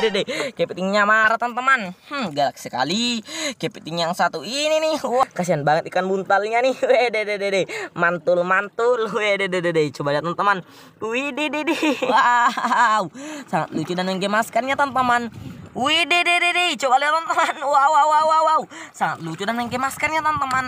deh kepitingnya marah teman-teman hmm galak sekali kepiting yang satu ini nih wah kasihan banget ikan buntalnya nih weh deh deh mantul mantul weh deh deh coba lihat teman-teman wih deh deh wow sangat lucu dan menggemaskannya teman-teman wih deh deh coba lihat teman-teman wow wow wow wow wow sangat lucu dan menggemaskannya teman-teman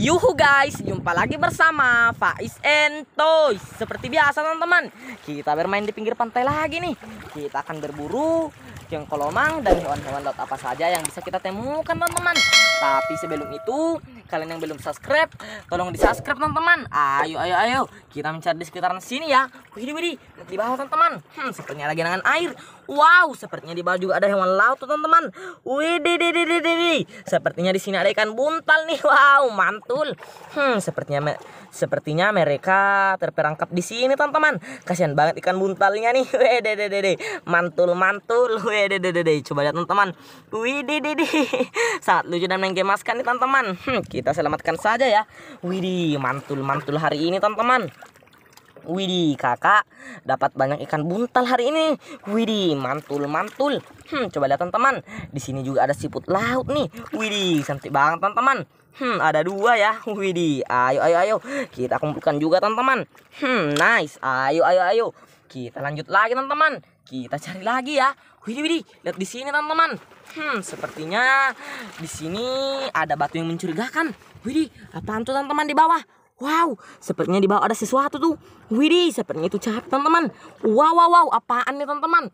Yuhu guys, jumpa lagi bersama Faiz and Toys Seperti biasa teman-teman Kita bermain di pinggir pantai lagi nih Kita akan berburu jengkolomang dan hewan-hewan laut apa saja yang bisa kita temukan teman-teman Tapi sebelum itu kalian yang belum subscribe tolong di subscribe teman-teman ayo ayo ayo kita mencari di sekitaran sini ya widih widih di bawah teman-teman hmm, sepertinya lagi dengan air wow sepertinya di bawah juga ada hewan laut teman-teman widih widih widih widih sepertinya di sini ada ikan buntal nih wow mantul hmm sepertinya me sepertinya mereka terperangkap di sini teman-teman kasihan banget ikan buntalnya nih widih widih widih mantul mantul widih widih widih coba lihat teman-teman widih widih sangat lucu dan menggemaskan nih teman-teman hmm, kita selamatkan saja ya. Widih, mantul-mantul hari ini teman-teman. Widih, kakak dapat banyak ikan buntal hari ini. Widih, mantul mantul. Hmm, coba lihat teman-teman. Di sini juga ada siput laut nih. Widih, cantik banget teman-teman. Hmm, ada dua ya. Widih, ayo ayo ayo. Kita kumpulkan juga teman-teman. Hmm, nice. Ayo ayo ayo. Kita lanjut lagi teman-teman. Kita cari lagi ya. Widih Widi lihat di sini teman-teman. Hmm, sepertinya di sini ada batu yang mencurigakan. Widi apaan tuh teman-teman di bawah? Wow, sepertinya di bawah ada sesuatu tuh. Widi sepertinya itu cap teman-teman. Wow, wow, wow, apaan nih teman-teman?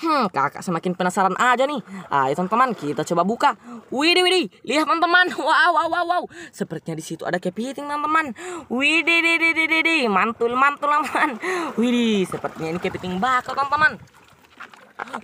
Hmm, kakak semakin penasaran aja nih. Ayo teman-teman, kita coba buka. Widih, widih. Lihat teman-teman. Wow, wow, wow, wow. Sepertinya di situ ada kepiting teman-teman. Widih, didih, didih, didih. Mantul, mantul, teman. Widih, sepertinya ini kepiting bakal teman-teman.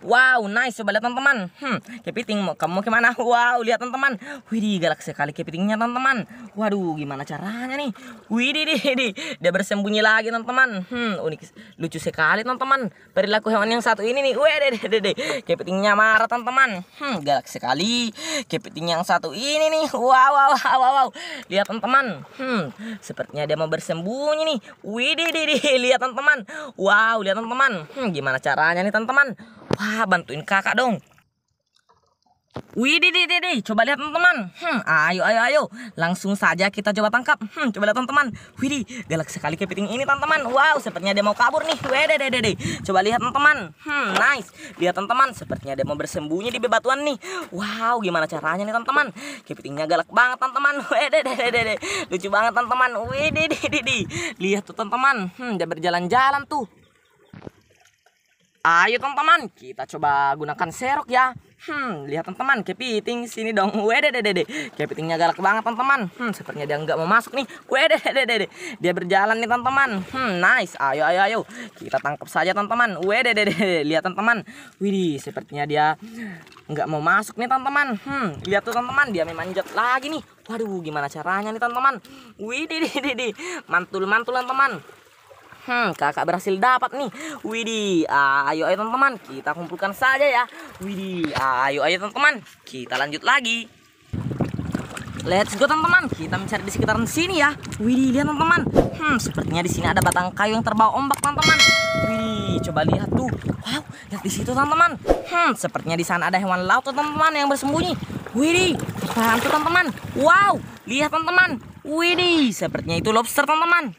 Wow, nice. Coba lihat teman-teman. Hmm, kepiting mau kamu kemana? Wow, lihat teman-teman. Widih, galak sekali kepitingnya teman-teman. Waduh, gimana caranya nih? Widih, di, di. dia bersembunyi lagi teman-teman. Hmm, unik, lucu sekali teman-teman. Perilaku hewan yang satu ini nih. Wih, deh, deh, deh. Kepitingnya marah teman-teman. Hmm, galak sekali. Kepiting yang satu ini nih. Wow, wow, wow, wow. wow. Lihat teman-teman. Hmm, sepertinya dia mau bersembunyi nih. Widih, di, di. lihat teman-teman. Wow, lihat teman-teman. Hmm, gimana caranya nih teman-teman? Wah, bantuin kakak dong. Wih, di, di, di, di. coba lihat teman-teman. Hmm, ayo, ayo, ayo. Langsung saja kita coba tangkap. Hmm, coba lihat teman-teman. Wih, di. galak sekali kepiting ini teman-teman. Wow, sepertinya dia mau kabur nih. Wede, deh, deh, deh. Coba lihat teman-teman. Hmm, nice. Lihat teman-teman, sepertinya dia mau bersembunyi di bebatuan nih. Wow, gimana caranya nih teman-teman? Kepitingnya galak banget teman-teman. Wih, deh, deh, deh, Lucu banget teman-teman. Wih, di, di, di, Lihat tuh teman-teman. Hmm, dia berjalan-jalan tuh. Ayo teman-teman, kita coba gunakan serok ya. Hmm, lihat teman-teman, kepiting sini dong. wede Wedededede. Kepitingnya galak banget teman-teman. Hmm, sepertinya dia nggak mau masuk nih. wede Wedededede. Dia berjalan nih teman-teman. Hmm, nice. Ayo ayo ayo. Kita tangkap saja teman-teman. wede Wedededede. Lihat teman-teman. Widih, sepertinya dia nggak mau masuk nih teman-teman. Hmm, lihat tuh teman-teman, dia memanjat lagi nih. Waduh, gimana caranya nih teman-teman? Widih, mantul mantul teman. Hmm, kakak berhasil dapat nih. Widih, ah, ayo ayo teman-teman, kita kumpulkan saja ya. Widih, ah, ayo ayo teman-teman, kita lanjut lagi. Let's go teman-teman, kita mencari di sekitaran sini ya. Widih, lihat teman-teman. Hmm, sepertinya di sini ada batang kayu yang terbawa ombak teman-teman. Widih, coba lihat tuh. Wow, lihat di situ teman-teman. Hmm, sepertinya di sana ada hewan laut teman-teman yang bersembunyi. Widih, apaan tuh teman-teman? Wow, lihat teman-teman. Widih, sepertinya itu lobster teman-teman.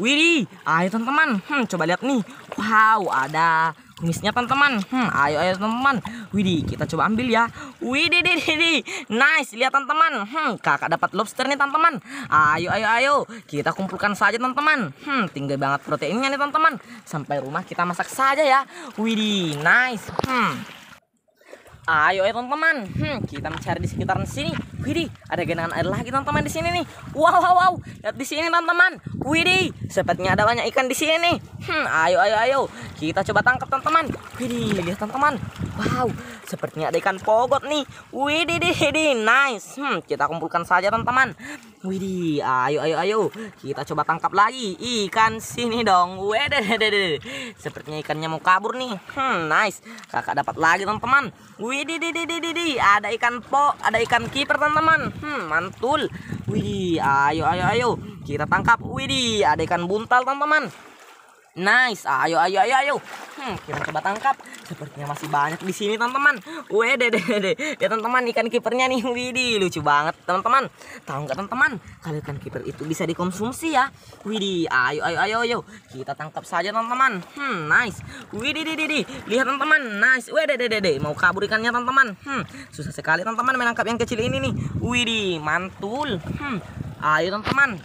Widi, ayo teman-teman, hmm, coba lihat nih. Wow, ada kumisnya teman-teman. Hmm, ayo ayo teman-teman. Widi kita coba ambil ya. Widi di di di, nice, lihat teman-teman. Hmm, kakak dapat lobster nih teman-teman. Ayo ayo ayo, kita kumpulkan saja teman-teman. Hmm, tinggal banget proteinnya nih teman-teman. Sampai rumah kita masak saja ya. Widi nice. Hmm. Ayo ya teman-teman, hmm, kita mencari di sekitaran sini. Widih, ada genangan air lagi teman-teman di sini nih. Wow, wow, wow. Lihat di sini teman-teman. Widih, sepertinya ada banyak ikan di sini nih. Hmm, ayo, ayo, ayo. Kita coba tangkap teman-teman. Widih, lihat teman-teman. Wow, sepertinya ada ikan pogot nih. Widih, widih, nice. Hmm, kita kumpulkan saja teman-teman. Widih, ayo, ayo, ayo. Kita coba tangkap lagi ikan sini dong. Widih, widih, Sepertinya ikannya mau kabur nih. Hmm, nice. Kakak dapat lagi teman-teman. Widih, di, widih, Ada ikan po, ada ikan kiper teman-teman. Hmm, mantul. Widih, ayo, ayo, ayo. Kita tangkap. Widih, ada ikan buntal teman-teman. Nice. Ayo ayo ayo ayo. Hmm, kita coba tangkap. Sepertinya masih banyak di sini teman-teman. Wede deh deh. Ya teman-teman ikan kipernya nih Widi, lucu banget teman-teman. Tahu nggak teman-teman? Kalau ikan kiper itu bisa dikonsumsi ya. Widi. Ayo ayo ayo ayo. Kita tangkap saja teman-teman. Hmm, nice. di, di, di. Lihat teman-teman. Nice. Wede deh deh. deh. Mau kabur ikannya teman-teman. Hmm, susah sekali teman-teman menangkap yang kecil ini nih. Widi, mantul. Hmm. Ayo teman-teman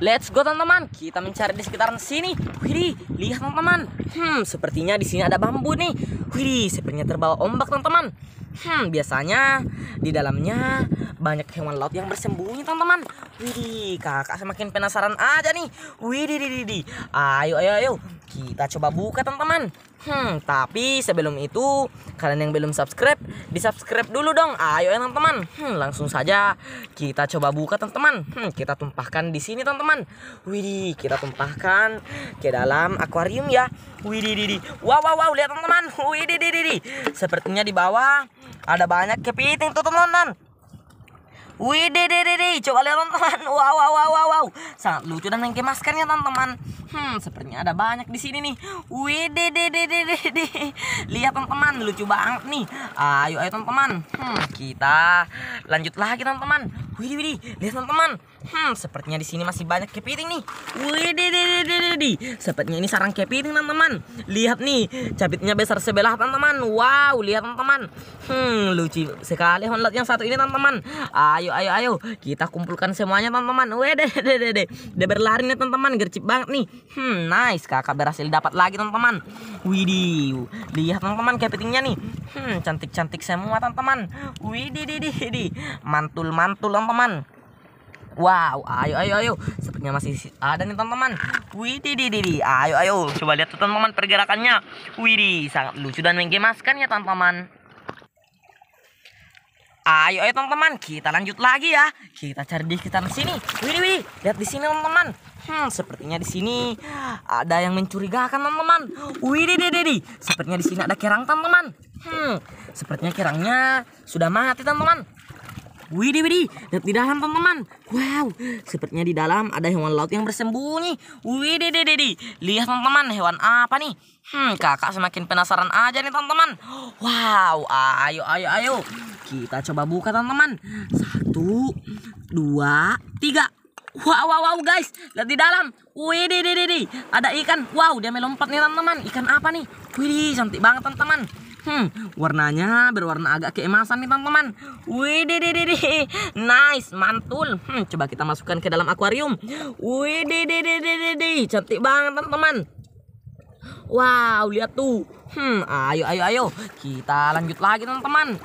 Let's go teman-teman, kita mencari di sekitaran sini. Wih, lihat teman-teman. Hmm, sepertinya di sini ada bambu nih. Widih, sepertinya terbawa ombak teman-teman. Hmm, biasanya di dalamnya banyak hewan laut yang bersembunyi teman-teman. Widih, kakak semakin penasaran aja nih. Widih, di, di. Ayo, ayo, ayo. Kita coba buka teman-teman. Hmm, tapi sebelum itu kalian yang belum subscribe, di subscribe dulu dong. Ayo ya teman-teman. Hmm, langsung saja kita coba buka teman-teman. Hmm, kita tumpahkan di sini teman-teman. Widih, kita tumpahkan ke dalam akuarium ya. Widih, di. Wow, wow, wow. Lihat teman-teman. Wih di, di, di. Sepertinya di bawah ada banyak kepiting tuh teman-teman. Widih di, di, di. coba lihat teman-teman. Wow, wow, wow, wow, wow. Sangat lucu dan yang maskernya teman-teman. Hmm, sepertinya ada banyak di sini nih. Widih di, di, di, di, di. Lihat teman-teman, lucu banget nih. Ayo, ayo teman-teman. Hmm, kita lanjut lagi teman-teman. Widih, widih, lihat teman-teman. Hmm, sepertinya di sini masih banyak kepiting nih. Widih, widih, widih, widih. Sepertinya ini sarang kepiting, teman-teman. Lihat nih, cabitnya besar sebelah, teman-teman. Wow, lihat teman-teman. Hmm, lucu sekali honlot yang satu ini, teman-teman. Ayo, ayo, ayo. Kita kumpulkan semuanya, teman-teman. Widih, widih, widih. Dia berlari nih, teman-teman. Gercep banget nih. Hmm, nice. Kakak berhasil dapat lagi, teman-teman. Widih. Lihat, teman-teman, kepitingnya nih. Hmm, cantik-cantik semua, teman-teman. Widih, widih, widih. Mantul-mantul, teman-teman teman-teman Wow, ayo ayo ayo. Sepertinya masih ada nih teman-teman. widi Ayo ayo coba lihat teman-teman pergerakannya. widi sangat lucu dan menggemaskan ya teman-teman. Ayo ayo teman-teman, kita lanjut lagi ya. Kita cari di sekitar sini. widi widi, lihat di sini teman-teman. Hmm, sepertinya di sini ada yang mencurigakan teman-teman. widi di di. Sepertinya di sini ada kerang teman-teman. Hmm, sepertinya kerangnya sudah mati teman-teman. Widih, widih, lihat di dalam teman-teman. Wow, sepertinya di dalam ada hewan laut yang bersembunyi. Widih, Widi Lihat teman-teman, hewan apa nih? Hmm, kakak semakin penasaran aja nih teman-teman. Wow, ayo, ayo, ayo. Kita coba buka teman-teman. Satu, dua, tiga. Wow, wow, wow guys, lihat di dalam. Wih, Widi ada ikan. Wow, dia melompat nih teman-teman. Ikan apa nih? Wih, cantik banget teman-teman. Hmm, warnanya berwarna agak keemasan nih teman-teman. Wih, deh, deh, deh, nice, mantul. Hmm, coba kita masukkan ke dalam akuarium. Wih, deh, deh, deh, deh, deh, cantik banget teman-teman. Wow, lihat tuh. Hmm, ayo, ayo, ayo, kita lanjut lagi teman-teman.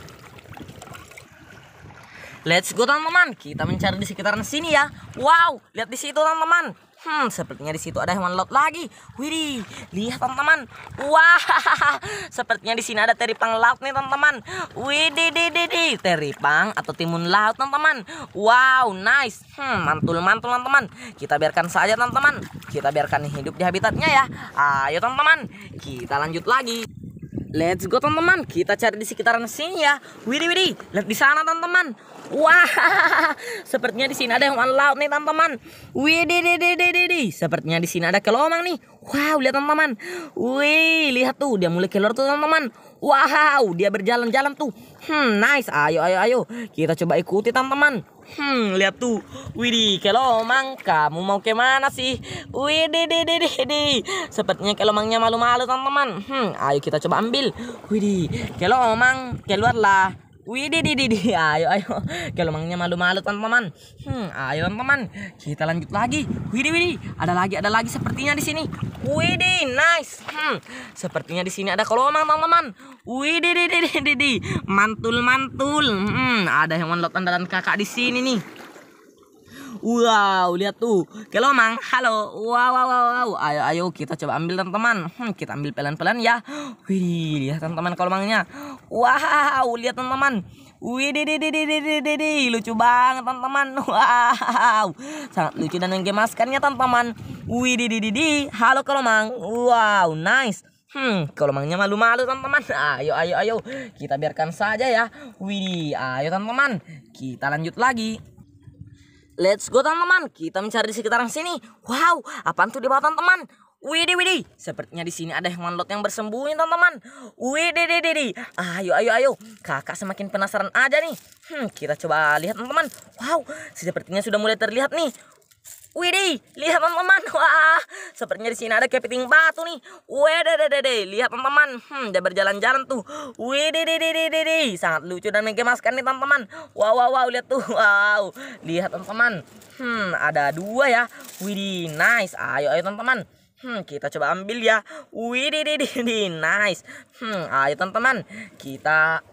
Let's go teman-teman, kita mencari di sekitaran sini ya. Wow, lihat di situ teman-teman. Hmm, sepertinya di situ ada hewan laut lagi. wih lihat teman-teman. Wah, sepertinya di sini ada teripang laut nih teman-teman. Widih, di, di, di, teripang atau timun laut teman-teman. Wow, nice. Hmm, mantul, mantul teman-teman. Kita biarkan saja teman-teman. Kita biarkan hidup di habitatnya ya. Ayo teman-teman, kita lanjut lagi. Let's go teman-teman, kita cari di sekitaran sini ya. Widi Widi, lihat di sana teman-teman. Wah, sepertinya di sini ada yang laut nih teman-teman. Widi widih widih widih, sepertinya di sini ada kelomang nih. Wow, lihat teman-teman. Wih, lihat tuh dia mulai keluar tuh teman-teman. Wow, dia berjalan-jalan tuh. Hmm, nice. Ayo, ayo, ayo. Kita coba ikuti teman-teman. Hmm, lihat tuh. Widih, Kelomang, kamu mau kemana mana sih? Widih, di, di, di, di. Sepertinya Kelomangnya malu-malu, teman-teman. Hmm, ayo kita coba ambil. Widih, Kelomang, keluarlah. Widih, di, di, ayo, ayo. mangnya malu-malu, teman-teman. Hmm, ayo, teman-teman. Kita lanjut lagi. Widih, widih. Ada lagi, ada lagi sepertinya di sini. Widih, nice. Hmm, sepertinya di sini ada kolomang, teman-teman. Widih, di, di, di, Mantul, mantul. Hmm, ada hewan lot dan kakak di sini nih. Wow, lihat tuh. Kelomang, halo. Wow, wow, wow, Ayo, ayo kita coba ambil teman-teman. Hmm, kita ambil pelan-pelan ya. Wih, lihat teman-teman kelomangnya. Wow, lihat teman-teman. Wih, di, di, di, di, di, di, di. lucu banget teman-teman. Wow, sangat lucu dan menggemaskannya teman-teman. Wih, di di di di halo kelomang. Wow, nice. Hmm, kalau malu-malu teman-teman. Ayo, ayo, ayo. Kita biarkan saja ya. wih ayo teman-teman. Kita lanjut lagi. Let's go teman-teman, kita mencari di sekitaran sini. Wow, apaan tuh di bawah teman-teman? Widih widih, sepertinya di sini ada hewan laut yang bersembunyi teman-teman. Widih widih widih, ayo ayo ayo, kakak semakin penasaran aja nih. Hmm, kita coba lihat teman-teman. Wow, sepertinya sudah mulai terlihat nih. Widih, lihat teman-teman. Wah, sepertinya di sini ada kepiting batu nih. deh, lihat teman-teman. Hmm, dia berjalan-jalan tuh. deh, sangat lucu dan menggemaskan nih teman-teman. Wow, wow, wow, lihat tuh. Wow, lihat teman-teman. Hmm, ada dua ya. Widih, nice. Ayo, ayo teman-teman. Hmm, kita coba ambil ya. deh, nice. Hmm, ayo teman-teman. Kita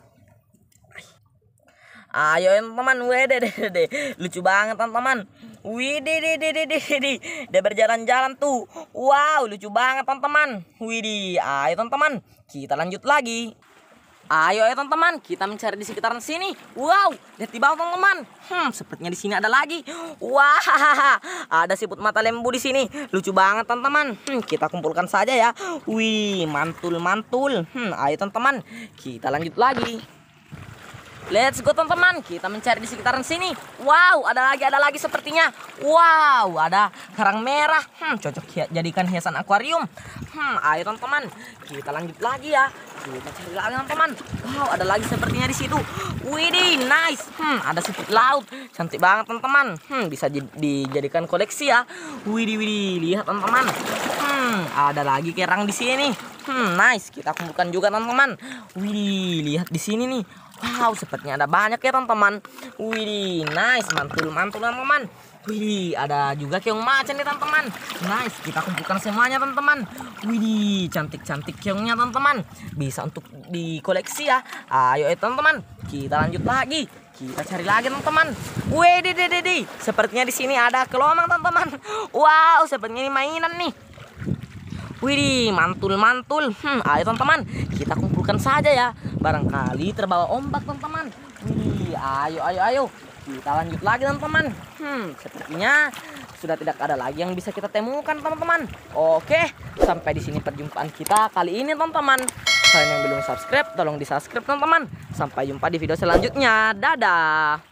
Ayo teman-teman, deh, Lucu banget teman-teman. Widih, deh, deh, deh, deh, deh. Udah berjalan-jalan tuh. Wow, lucu banget teman-teman. Widih, ayo teman-teman, kita lanjut lagi. Ayo ayo teman-teman, kita mencari di sekitaran sini. Wow, lihat di bawah teman-teman. Hmm, sepertinya di sini ada lagi. Wah, wow, ada siput mata lembu di sini. Lucu banget teman-teman. Hmm, kita kumpulkan saja ya. Wih, mantul-mantul. Hmm, ayo teman-teman, kita lanjut lagi. Let's go teman-teman, kita mencari di sekitaran sini. Wow, ada lagi, ada lagi sepertinya. Wow, ada kerang merah. Hmm, cocok hi ya, jadikan hiasan akuarium. Hmm, ayo teman-teman, kita lanjut lagi ya. Kita cari lagi teman-teman. Wow, ada lagi sepertinya di situ. Widih, nice. Hmm, ada siput laut. Cantik banget teman-teman. Hmm, bisa dijadikan koleksi ya. Widih, widih, lihat teman-teman. Hmm, ada lagi kerang di sini. Hmm, nice. Kita kumpulkan juga teman-teman. Widih, lihat di sini nih. Wow, sepertinya ada banyak ya teman-teman. Wih, nice, mantul, mantul teman-teman. Wih, ada juga keong macan nih teman-teman. Nice, kita kumpulkan semuanya teman-teman. Wih, cantik-cantik keongnya teman-teman. Bisa untuk dikoleksi ya. Ayo ya teman-teman, kita lanjut lagi kita cari lagi teman-teman. Wih, di, di, deh, Sepertinya di sini ada kelomang teman-teman. Wow, sepertinya ini mainan nih. Wih, mantul-mantul. Hmm, ayo teman-teman, kita kumpulkan saja ya. Barangkali terbawa ombak, teman-teman. Wih, ayo, ayo, ayo. Kita lanjut lagi, teman-teman. Hmm, sepertinya sudah tidak ada lagi yang bisa kita temukan, teman-teman. Oke, sampai di sini perjumpaan kita kali ini, teman-teman. Kalian yang belum subscribe, tolong di-subscribe, teman-teman. Sampai jumpa di video selanjutnya. Dadah.